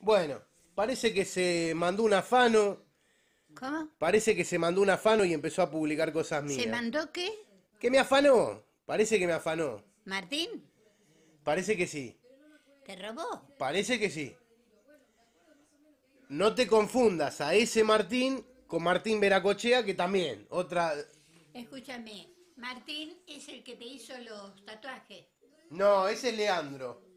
Bueno, parece que se mandó un afano. ¿Cómo? Parece que se mandó un afano y empezó a publicar cosas mías. ¿Se mandó qué? Que me afanó. Parece que me afanó. ¿Martín? Parece que sí. ¿Te robó? Parece que sí. No te confundas a ese Martín con Martín Veracochea, que también, otra... Escúchame, Martín es el que te hizo los tatuajes. No, ese es Leandro.